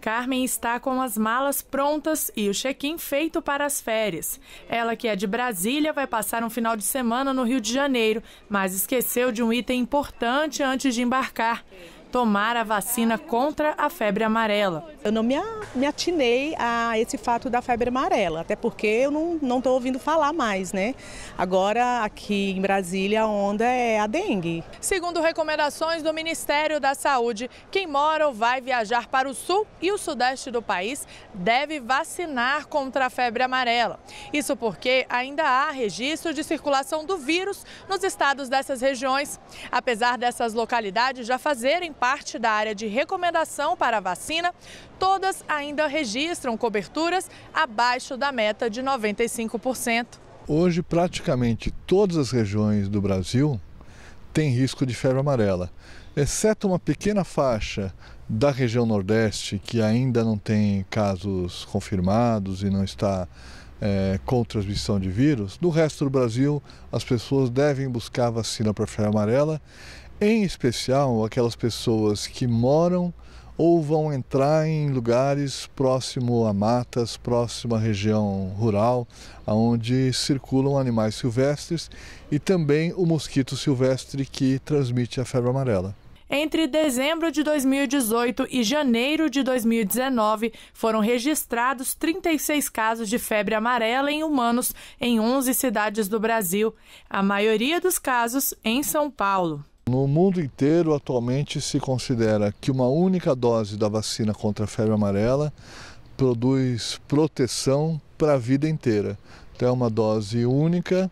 Carmen está com as malas prontas e o check-in feito para as férias. Ela, que é de Brasília, vai passar um final de semana no Rio de Janeiro, mas esqueceu de um item importante antes de embarcar tomar a vacina contra a febre amarela. Eu não me, me atinei a esse fato da febre amarela, até porque eu não estou ouvindo falar mais, né? Agora, aqui em Brasília, a onda é a dengue. Segundo recomendações do Ministério da Saúde, quem mora ou vai viajar para o sul e o sudeste do país deve vacinar contra a febre amarela. Isso porque ainda há registro de circulação do vírus nos estados dessas regiões. Apesar dessas localidades já fazerem parte da área de recomendação para a vacina, todas ainda registram coberturas abaixo da meta de 95%. Hoje, praticamente todas as regiões do Brasil têm risco de febre amarela, exceto uma pequena faixa da região Nordeste, que ainda não tem casos confirmados e não está é, com transmissão de vírus, no resto do Brasil as pessoas devem buscar vacina para febre amarela em especial aquelas pessoas que moram ou vão entrar em lugares próximo a matas, próxima à região rural, onde circulam animais silvestres e também o mosquito silvestre que transmite a febre amarela. Entre dezembro de 2018 e janeiro de 2019, foram registrados 36 casos de febre amarela em humanos em 11 cidades do Brasil, a maioria dos casos em São Paulo. No mundo inteiro, atualmente, se considera que uma única dose da vacina contra a febre amarela produz proteção para a vida inteira. Então, é uma dose única,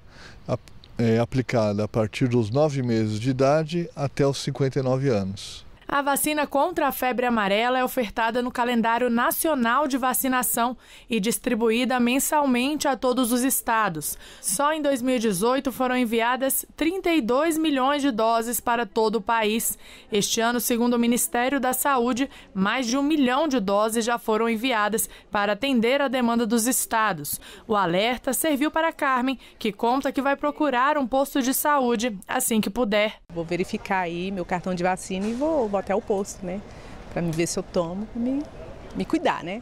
é, aplicada a partir dos nove meses de idade até os 59 anos. A vacina contra a febre amarela é ofertada no calendário nacional de vacinação e distribuída mensalmente a todos os estados. Só em 2018 foram enviadas 32 milhões de doses para todo o país. Este ano, segundo o Ministério da Saúde, mais de um milhão de doses já foram enviadas para atender a demanda dos estados. O alerta serviu para Carmen, que conta que vai procurar um posto de saúde assim que puder. Vou verificar aí meu cartão de vacina e vou, vou até o posto, né? Para me ver se eu tomo, me, me cuidar, né?